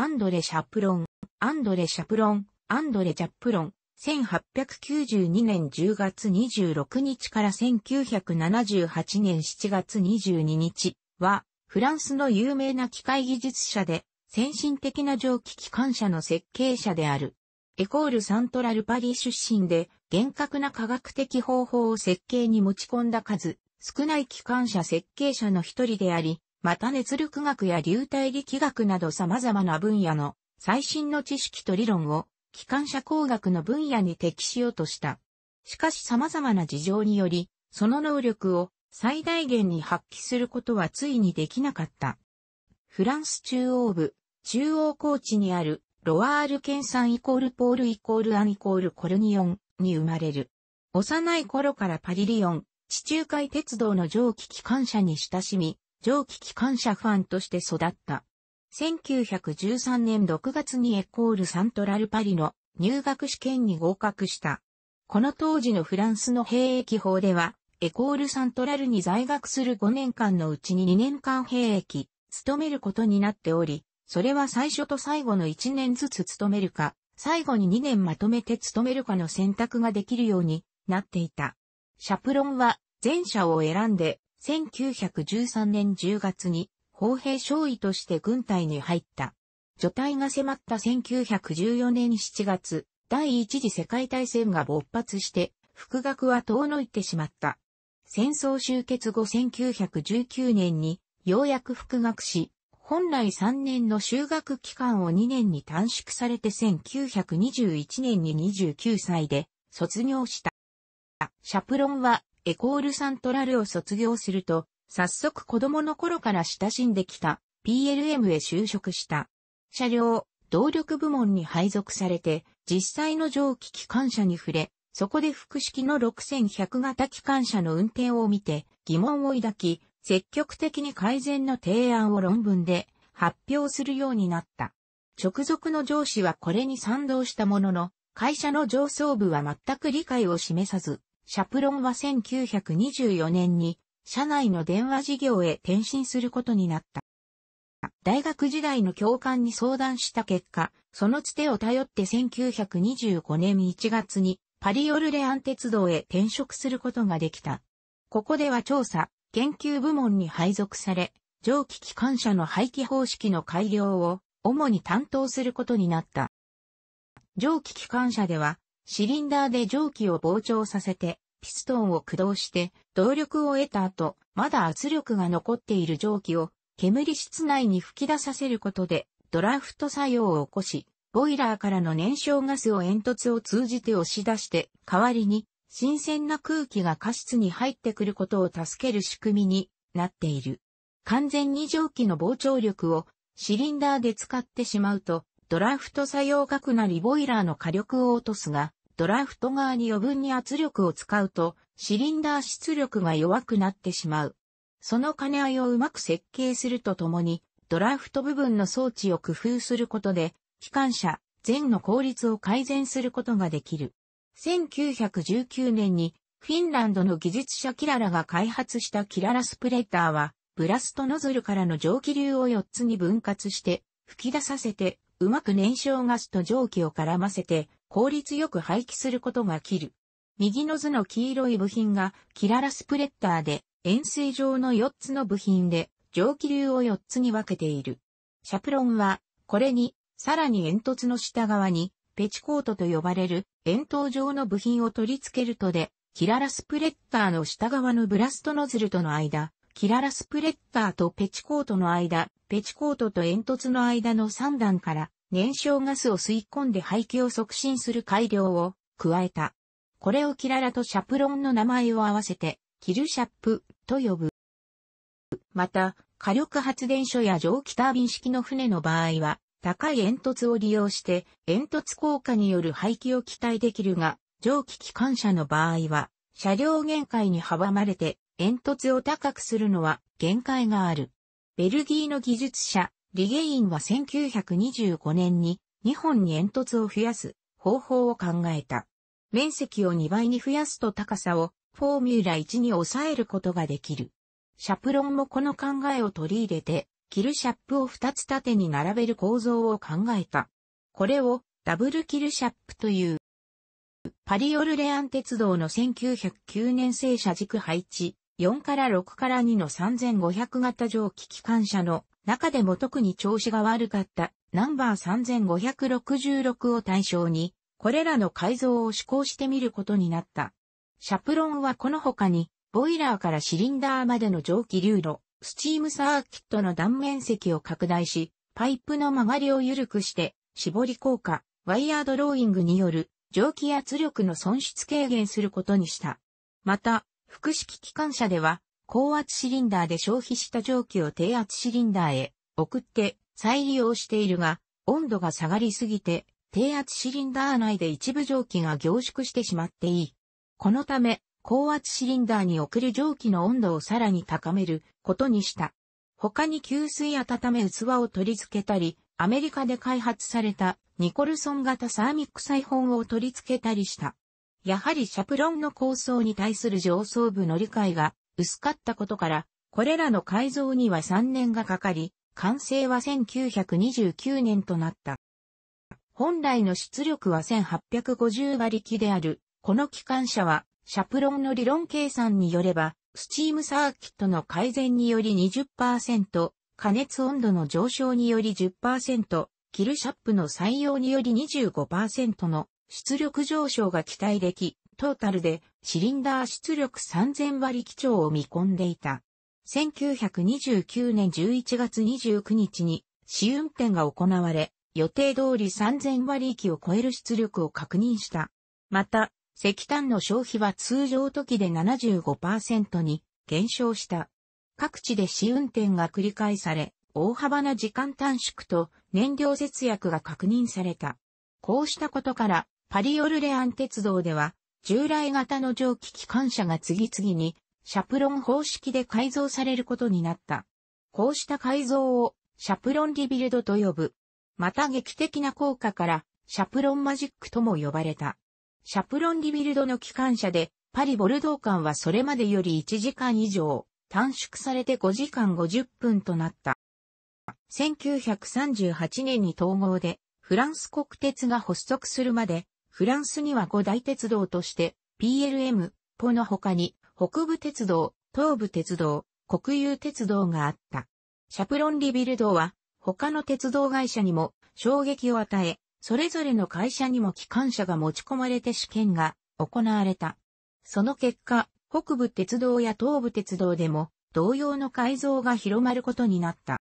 アンドレ・シャプロン、アンドレ・シャプロン、アンドレ・ジャプロン、1892年10月26日から1978年7月22日は、フランスの有名な機械技術者で、先進的な蒸気機関車の設計者である。エコール・サントラル・パリ出身で、厳格な科学的方法を設計に持ち込んだ数、少ない機関車設計者の一人であり、また熱力学や流体力学など様々な分野の最新の知識と理論を機関車工学の分野に適しようとした。しかし様々な事情により、その能力を最大限に発揮することはついにできなかった。フランス中央部、中央高地にあるロワール県産イコールポールイコールアンイコールコルニオンに生まれる。幼い頃からパリリオン、地中海鉄道の蒸気機関車に親しみ、蒸気機関車ファンとして育った。1913年6月にエコールサントラルパリの入学試験に合格した。この当時のフランスの兵役法では、エコールサントラルに在学する5年間のうちに2年間兵役、勤めることになっており、それは最初と最後の1年ずつ勤めるか、最後に2年まとめて勤めるかの選択ができるようになっていた。シャプロンは前者を選んで1913年10月に砲兵少尉として軍隊に入った。除隊が迫った1914年7月、第一次世界大戦が勃発して、復学は遠のいてしまった。戦争終結後1919年に、ようやく復学し、本来3年の修学期間を2年に短縮されて1921年に29歳で卒業した。シャプロンはエコールサントラルを卒業すると、早速子供の頃から親しんできた PLM へ就職した。車両、動力部門に配属されて、実際の蒸気機関車に触れ、そこで複式の6100型機関車の運転を見て疑問を抱き、積極的に改善の提案を論文で発表するようになった。直属の上司はこれに賛同したものの、会社の上層部は全く理解を示さず、シャプロンは1924年に社内の電話事業へ転身することになった。大学時代の教官に相談した結果、そのつてを頼って1925年1月にパリオルレアン鉄道へ転職することができた。ここでは調査、研究部門に配属され、蒸気機関車の排気方式の改良を主に担当することになった。蒸気機関車ではシリンダーで蒸気を膨張させて、ピストンを駆動して、動力を得た後、まだ圧力が残っている蒸気を、煙室内に吹き出させることで、ドラフト作用を起こし、ボイラーからの燃焼ガスを煙突を通じて押し出して、代わりに、新鮮な空気が過室に入ってくることを助ける仕組みになっている。完全に蒸気の膨張力をシリンダーで使ってしまうと、ドラフト作用がくなりボイラーの火力を落とすが、ドラフト側に余分に圧力を使うと、シリンダー出力が弱くなってしまう。その兼ね合いをうまく設計するとともに、ドラフト部分の装置を工夫することで、機関車、全の効率を改善することができる。1919年に、フィンランドの技術者キララが開発したキララスプレッダーは、ブラストノズルからの蒸気流を4つに分割して、吹き出させて、うまく燃焼ガスと蒸気を絡ませて、効率よく廃棄することが切る。右の図の黄色い部品がキララスプレッダーで円錐状の4つの部品で蒸気流を4つに分けている。シャプロンはこれにさらに煙突の下側にペチコートと呼ばれる円筒状の部品を取り付けるとでキララスプレッダーの下側のブラストノズルとの間、キララスプレッダーとペチコートの間、ペチコートと煙突の間の3段から燃焼ガスを吸い込んで排気を促進する改良を加えた。これをキララとシャプロンの名前を合わせて、キルシャップと呼ぶ。また、火力発電所や蒸気タービン式の船の場合は、高い煙突を利用して、煙突効果による排気を期待できるが、蒸気機関車の場合は、車両限界に阻まれて、煙突を高くするのは限界がある。ベルギーの技術者、リゲインは1925年に2本に煙突を増やす方法を考えた。面積を2倍に増やすと高さをフォーミュラ1に抑えることができる。シャプロンもこの考えを取り入れて、キルシャップを2つ縦に並べる構造を考えた。これをダブルキルシャップという。パリオルレアン鉄道の1909年製車軸配置4から6から2の3500型蒸気機関車の中でも特に調子が悪かったナンバー3566を対象に、これらの改造を試行してみることになった。シャプロンはこの他に、ボイラーからシリンダーまでの蒸気流路、スチームサーキットの断面積を拡大し、パイプの曲がりを緩くして、絞り効果、ワイヤードローイングによる蒸気圧力の損失軽減することにした。また、複式機関車では、高圧シリンダーで消費した蒸気を低圧シリンダーへ送って再利用しているが、温度が下がりすぎて、低圧シリンダー内で一部蒸気が凝縮してしまっていい。このため、高圧シリンダーに送る蒸気の温度をさらに高めることにした。他に給水温め器を取り付けたり、アメリカで開発されたニコルソン型サーミックサイホンを取り付けたりした。やはりシャプロンの構想に対する上層部の理解が薄かったことから、これらの改造には3年がかかり、完成は1929年となった。本来の出力は1850馬力である、この機関車は、シャプロンの理論計算によれば、スチームサーキットの改善により20%、加熱温度の上昇により10%、キルシャップの採用により25%の出力上昇が期待でき、トータルでシリンダー出力3000馬力超を見込んでいた。1929年11月29日に試運転が行われ、予定通り3000馬力を超える出力を確認した。また、石炭の消費は通常時で75%に減少した。各地で試運転が繰り返され、大幅な時間短縮と燃料節約が確認された。こうしたことから、パリオルレアン鉄道では、従来型の蒸気機関車が次々にシャプロン方式で改造されることになった。こうした改造をシャプロンリビルドと呼ぶ。また劇的な効果からシャプロンマジックとも呼ばれた。シャプロンリビルドの機関車でパリボルドー間はそれまでより1時間以上短縮されて5時間50分となった。1938年に統合でフランス国鉄が発足するまでフランスには五大鉄道として、PLM、ポの他に、北部鉄道、東部鉄道、国有鉄道があった。シャプロンリビルドは、他の鉄道会社にも衝撃を与え、それぞれの会社にも機関車が持ち込まれて試験が行われた。その結果、北部鉄道や東部鉄道でも同様の改造が広まることになった。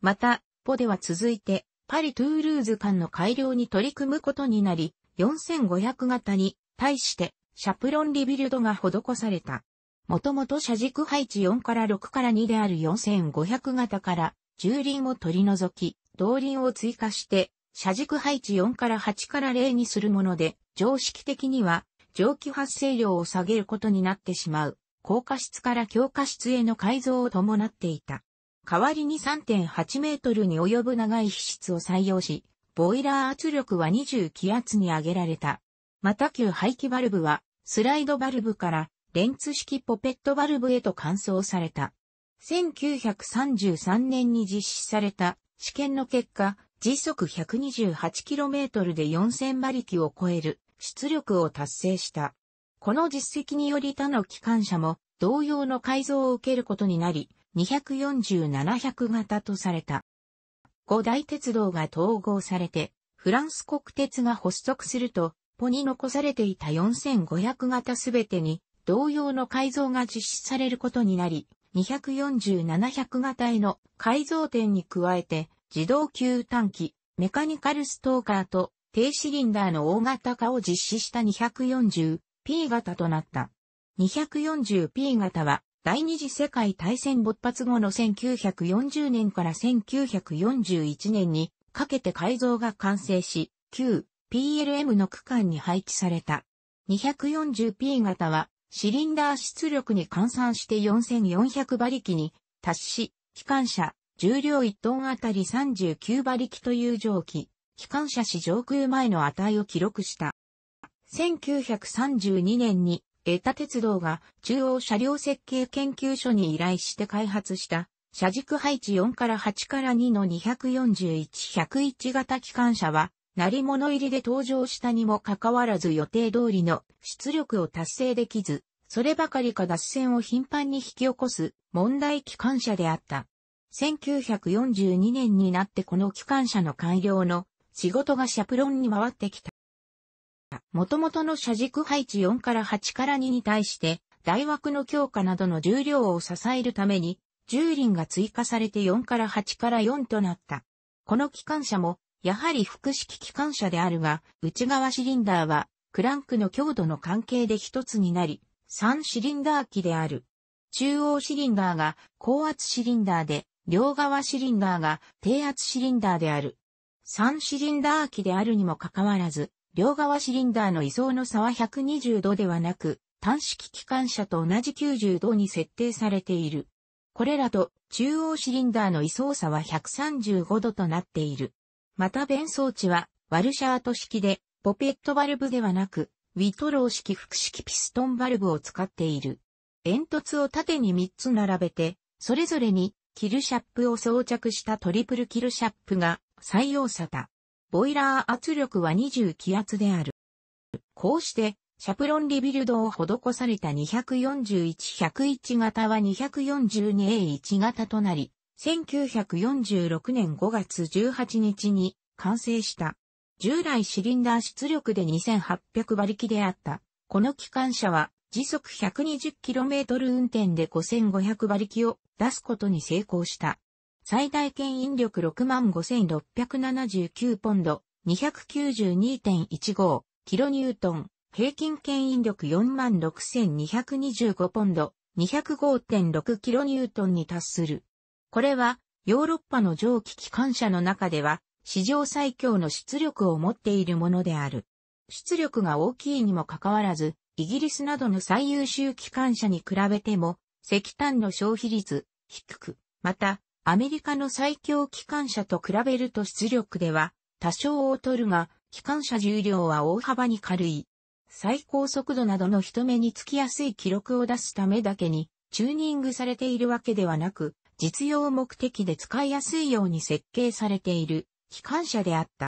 また、ポでは続いてパリ・トゥールーズ間の改良に取り組むことになり、4500型に対してシャプロンリビルドが施された。もともと車軸配置4から6から2である4500型から重輪を取り除き、動輪を追加して車軸配置4から8から0にするもので、常識的には蒸気発生量を下げることになってしまう。高架室から強化室への改造を伴っていた。代わりに3.8メートルに及ぶ長い皮質を採用し、ボイラー圧力は20気圧に上げられた。また旧排気バルブは、スライドバルブからレンツ式ポペットバルブへと換装された。1933年に実施された試験の結果、時速 128km で4000馬力を超える出力を達成した。この実績により他の機関車も同様の改造を受けることになり、2 4 7 0 0型とされた。五大鉄道が統合されて、フランス国鉄が発足すると、ポに残されていた4500型すべてに同様の改造が実施されることになり、2 4 7 0 0型への改造点に加えて、自動給短期、メカニカルストーカーと低シリンダーの大型化を実施した 240P 型となった。240P 型は第二次世界大戦勃発後の1940年から1941年にかけて改造が完成し、旧 PLM の区間に配置された。240P 型はシリンダー出力に換算して4400馬力に達し、機関車、重量1トンあたり39馬力という蒸気、機関車史上空前の値を記録した。1932年にエタ鉄道が中央車両設計研究所に依頼して開発した車軸配置4から8から2の241-101型機関車は、成り物入りで登場したにもかかわらず予定通りの出力を達成できず、そればかりか脱線を頻繁に引き起こす問題機関車であった。1942年になってこの機関車の改良の仕事がシャプロンに回ってきた。元々の車軸配置4から8から2に対して、大枠の強化などの重量を支えるために、重輪が追加されて4から8から4となった。この機関車も、やはり複式機関車であるが、内側シリンダーは、クランクの強度の関係で一つになり、3シリンダー機である。中央シリンダーが高圧シリンダーで、両側シリンダーが低圧シリンダーである。3シリンダー機であるにもかかわらず、両側シリンダーの位相の差は120度ではなく、端式機関車と同じ90度に設定されている。これらと中央シリンダーの位相差は135度となっている。また弁装置はワルシャート式でポペットバルブではなくウィトロー式複式ピストンバルブを使っている。煙突を縦に3つ並べて、それぞれにキルシャップを装着したトリプルキルシャップが採用された。ボイラー圧力は20気圧である。こうして、シャプロンリビルドを施された241-101型は 242A1 型となり、1946年5月18日に完成した。従来シリンダー出力で2800馬力であった。この機関車は時速 120km 運転で5500馬力を出すことに成功した。最大牽引力65,679ポンド、292.15キロニュートン、平均牽引力46,225ポンド、205.6キロニュートンに達する。これは、ヨーロッパの蒸気機関車の中では、史上最強の出力を持っているものである。出力が大きいにもかかわらず、イギリスなどの最優秀機関車に比べても、石炭の消費率、低く、また、アメリカの最強機関車と比べると出力では多少劣るが、機関車重量は大幅に軽い。最高速度などの人目につきやすい記録を出すためだけに、チューニングされているわけではなく、実用目的で使いやすいように設計されている機関車であった。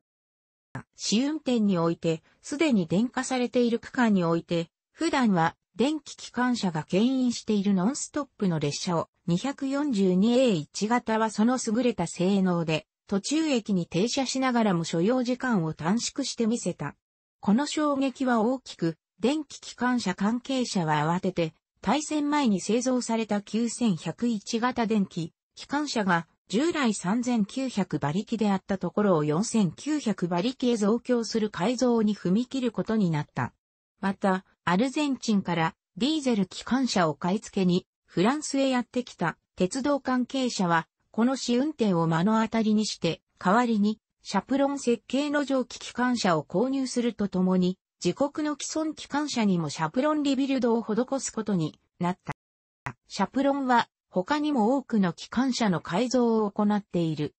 試運転において、すでに電化されている区間において、普段は電気機関車が牽引しているノンストップの列車を 242A1 型はその優れた性能で、途中駅に停車しながらも所要時間を短縮してみせた。この衝撃は大きく、電気機関車関係者は慌てて、対戦前に製造された9101型電気、機関車が従来3900馬力であったところを4900馬力へ増強する改造に踏み切ることになった。また、アルゼンチンからディーゼル機関車を買い付けにフランスへやってきた鉄道関係者は、この試運転を目の当たりにして、代わりにシャプロン設計の蒸気機関車を購入するとともに、自国の既存機関車にもシャプロンリビルドを施すことになった。シャプロンは他にも多くの機関車の改造を行っている。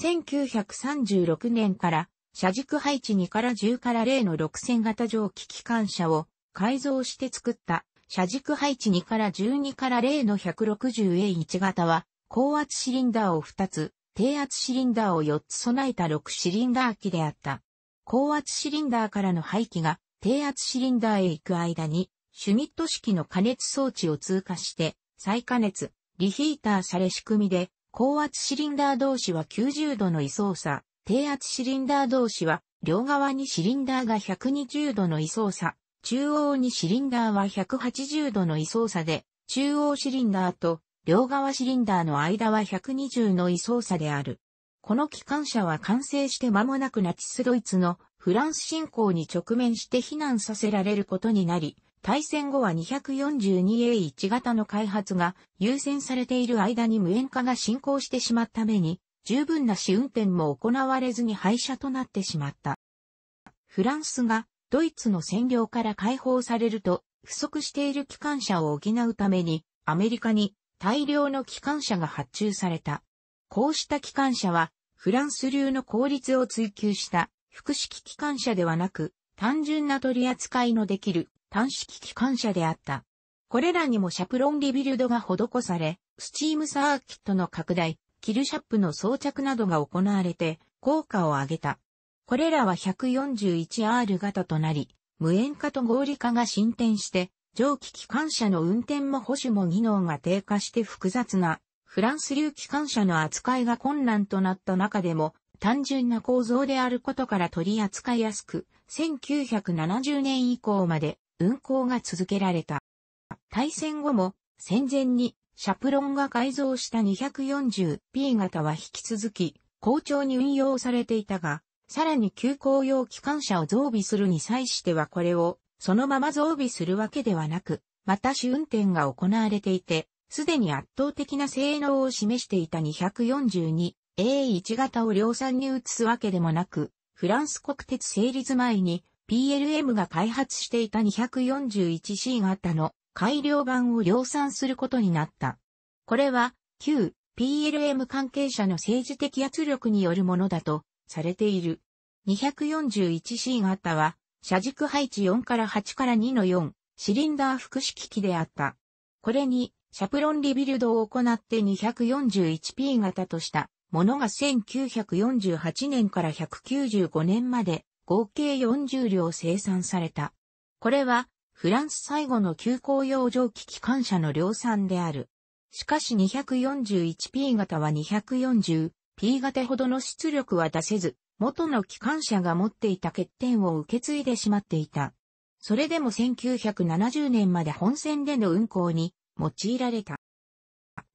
1936年から車軸配置2から10から0の6000型蒸気機関車を改造して作った車軸配置2から12から0の 160A1 型は高圧シリンダーを2つ、低圧シリンダーを4つ備えた6シリンダー機であった。高圧シリンダーからの排気が低圧シリンダーへ行く間に、シュミット式の加熱装置を通過して、再加熱、リヒーターされ仕組みで、高圧シリンダー同士は90度の位相差、低圧シリンダー同士は、両側にシリンダーが120度の位相差、中央にシリンダーは180度の位相差で、中央シリンダーと両側シリンダーの間は120の位相差である。この機関車は完成して間もなくナチスドイツのフランス侵攻に直面して避難させられることになり、対戦後は 242A1 型の開発が優先されている間に無縁化が進行してしまったために、十分な試運転も行われずに廃車となってしまった。フランスがドイツの占領から解放されると、不足している機関車を補うために、アメリカに大量の機関車が発注された。こうした機関車は、フランス流の効率を追求した複式機関車ではなく、単純な取り扱いのできる単式機関車であった。これらにもシャプロンリビルドが施され、スチームサーキットの拡大、キルシャップの装着などが行われて効果を上げた。これらは 141R 型となり、無塩化と合理化が進展して、蒸気機関車の運転も保守も技能が低下して複雑な、フランス流機関車の扱いが困難となった中でも、単純な構造であることから取り扱いやすく、1970年以降まで運行が続けられた。対戦後も戦前にシャプロンが改造した 240P 型は引き続き、好調に運用されていたが、さらに急行用機関車を増備するに際してはこれを、そのまま増備するわけではなく、また試運転が行われていて、すでに圧倒的な性能を示していた 242A1 型を量産に移すわけでもなく、フランス国鉄成立前に PLM が開発していた 241C 型の改良版を量産することになった。これは、旧 PLM 関係者の政治的圧力によるものだとされている。241C 型は、車軸配置4から8から2の4、シリンダー複式機であった。これに、シャプロンリビルドを行って 241P 型としたものが1948年から195年まで合計40両生産された。これはフランス最後の急行洋蒸気機関車の量産である。しかし 241P 型は 240P 型ほどの出力は出せず、元の機関車が持っていた欠点を受け継いでしまっていた。それでも1970年まで本線での運行に用いられた。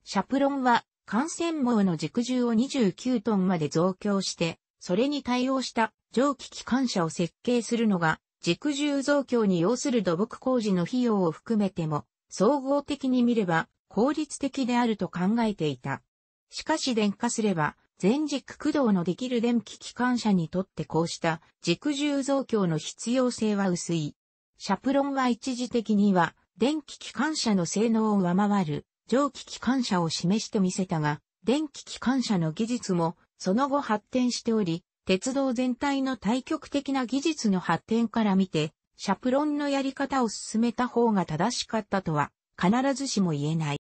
シャプロンは幹線網の軸重を29トンまで増強して、それに対応した蒸気機関車を設計するのが軸重増強に要する土木工事の費用を含めても、総合的に見れば効率的であると考えていた。しかし電化すれば、全軸駆動のできる電気機関車にとってこうした軸重増強の必要性は薄い。シャプロンは一時的には電気機関車の性能を上回る蒸気機関車を示してみせたが、電気機関車の技術もその後発展しており、鉄道全体の対極的な技術の発展から見て、シャプロンのやり方を進めた方が正しかったとは、必ずしも言えない。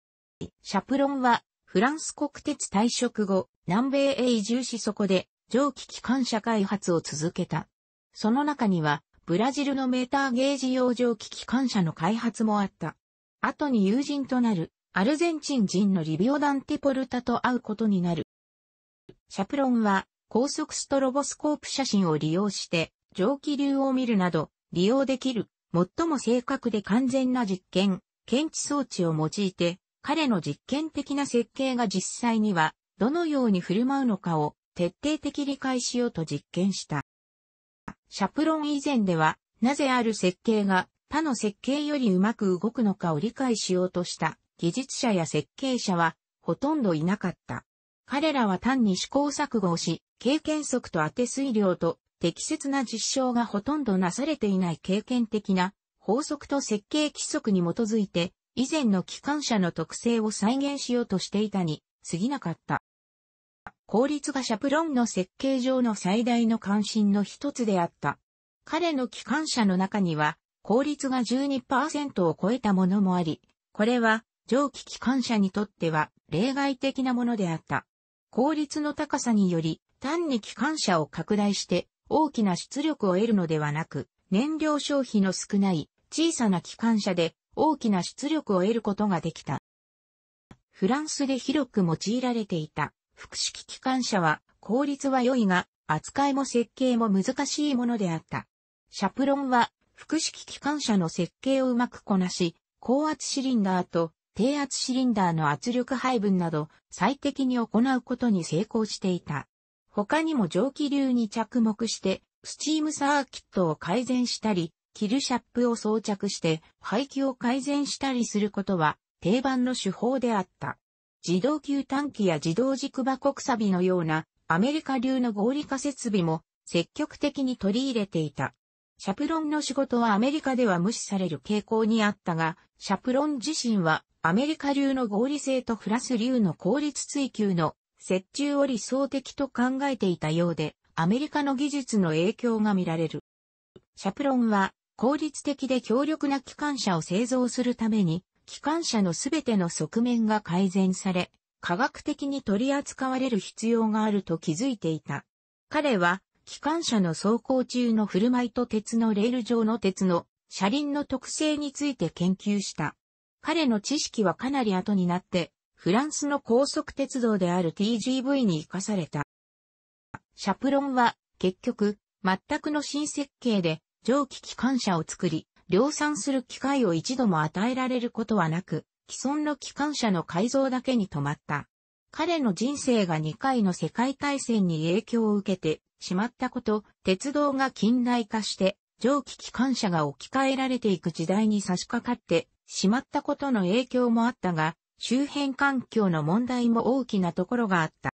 シャプロンは、フランス国鉄退職後、南米へ移住しそこで、蒸気機関車開発を続けた。その中には、ブラジルのメーターゲージ用蒸気機関車の開発もあった。後に友人となる、アルゼンチン人のリビオダンテポルタと会うことになる。シャプロンは、高速ストロボスコープ写真を利用して蒸気流を見るなど利用できる最も正確で完全な実験、検知装置を用いて彼の実験的な設計が実際にはどのように振る舞うのかを徹底的理解しようと実験した。シャプロン以前ではなぜある設計が他の設計よりうまく動くのかを理解しようとした技術者や設計者はほとんどいなかった。彼らは単に試行錯誤をし、経験則と当て推量と適切な実証がほとんどなされていない経験的な法則と設計規則に基づいて以前の機関車の特性を再現しようとしていたに過ぎなかった。効率がシャプロンの設計上の最大の関心の一つであった。彼の機関車の中には効率が12%を超えたものもあり、これは蒸気機関車にとっては例外的なものであった。効率の高さにより単に機関車を拡大して大きな出力を得るのではなく、燃料消費の少ない小さな機関車で大きな出力を得ることができた。フランスで広く用いられていた複式機関車は効率は良いが扱いも設計も難しいものであった。シャプロンは複式機関車の設計をうまくこなし、高圧シリンダーと低圧シリンダーの圧力配分など最適に行うことに成功していた。他にも蒸気流に着目して、スチームサーキットを改善したり、キルシャップを装着して、排気を改善したりすることは、定番の手法であった。自動球短期や自動軸箱くさびのような、アメリカ流の合理化設備も、積極的に取り入れていた。シャプロンの仕事はアメリカでは無視される傾向にあったが、シャプロン自身はアメリカ流の合理性とフラス流の効率追求の折衷を理想的と考えていたようで、アメリカの技術の影響が見られる。シャプロンは効率的で強力な機関車を製造するために、機関車のすべての側面が改善され、科学的に取り扱われる必要があると気づいていた。彼は、機関車の走行中の振る舞いと鉄のレール上の鉄の車輪の特性について研究した。彼の知識はかなり後になってフランスの高速鉄道である TGV に生かされた。シャプロンは結局全くの新設計で蒸気機関車を作り、量産する機会を一度も与えられることはなく、既存の機関車の改造だけに止まった。彼の人生が2回の世界大戦に影響を受けてしまったこと、鉄道が近代化して蒸気機関車が置き換えられていく時代に差し掛かってしまったことの影響もあったが、周辺環境の問題も大きなところがあった。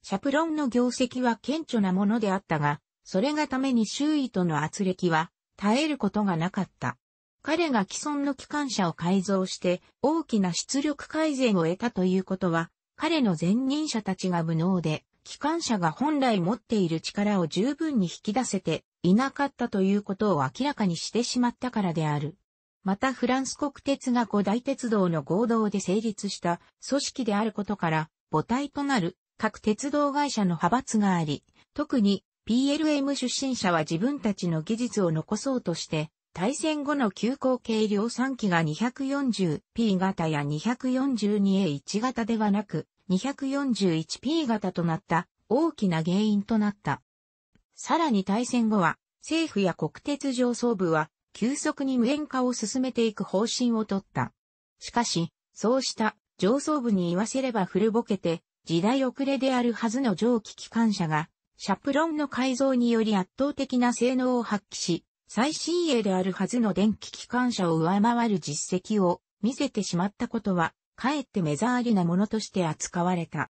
シャプロンの業績は顕著なものであったが、それがために周囲との圧力は耐えることがなかった。彼が既存の機関車を改造して大きな出力改善を得たということは、彼の前任者たちが無能で、機関車が本来持っている力を十分に引き出せていなかったということを明らかにしてしまったからである。またフランス国鉄が五大鉄道の合同で成立した組織であることから、母体となる各鉄道会社の派閥があり、特に PLM 出身者は自分たちの技術を残そうとして、対戦後の急行軽量3機が 240P 型や 242A1 型ではなく、241P 型となった大きな原因となった。さらに対戦後は、政府や国鉄上層部は急速に無縁化を進めていく方針をとった。しかし、そうした上層部に言わせれば古ぼけて、時代遅れであるはずの蒸気機関車が、シャプロンの改造により圧倒的な性能を発揮し、最新鋭であるはずの電気機関車を上回る実績を見せてしまったことは、かえって目障りなものとして扱われた。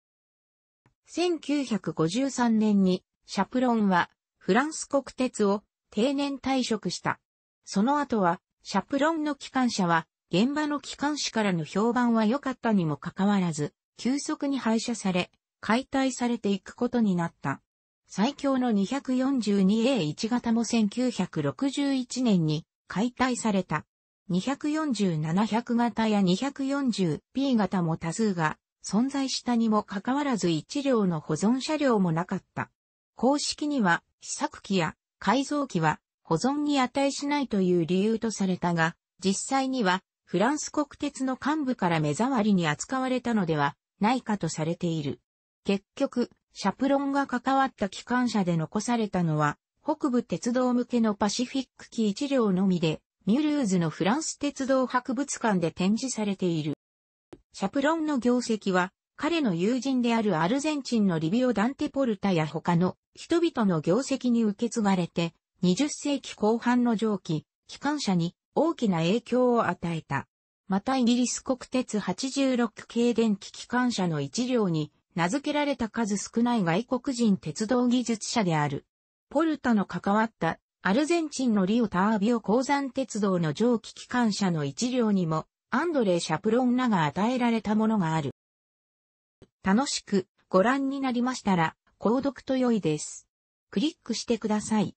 1953年にシャプロンはフランス国鉄を定年退職した。その後は、シャプロンの機関車は、現場の機関士からの評判は良かったにもかかわらず、急速に廃車され、解体されていくことになった。最強の 242A1 型も1961年に解体された。24700型や 240P 型も多数が存在したにもかかわらず一両の保存車両もなかった。公式には試作機や改造機は保存に値しないという理由とされたが、実際にはフランス国鉄の幹部から目障りに扱われたのではないかとされている。結局、シャプロンが関わった機関車で残されたのは、北部鉄道向けのパシフィック機1両のみで、ミュルーズのフランス鉄道博物館で展示されている。シャプロンの業績は、彼の友人であるアルゼンチンのリビオ・ダンテ・ポルタや他の人々の業績に受け継がれて、20世紀後半の蒸気、機関車に大きな影響を与えた。またイギリス国鉄86系電気機関車の一両に名付けられた数少ない外国人鉄道技術者である。ポルタの関わったアルゼンチンのリオタービオ鉱山鉄道の蒸気機関車の一両にもアンドレー・シャプロンらが与えられたものがある。楽しくご覧になりましたら、購読と良いです。クリックしてください。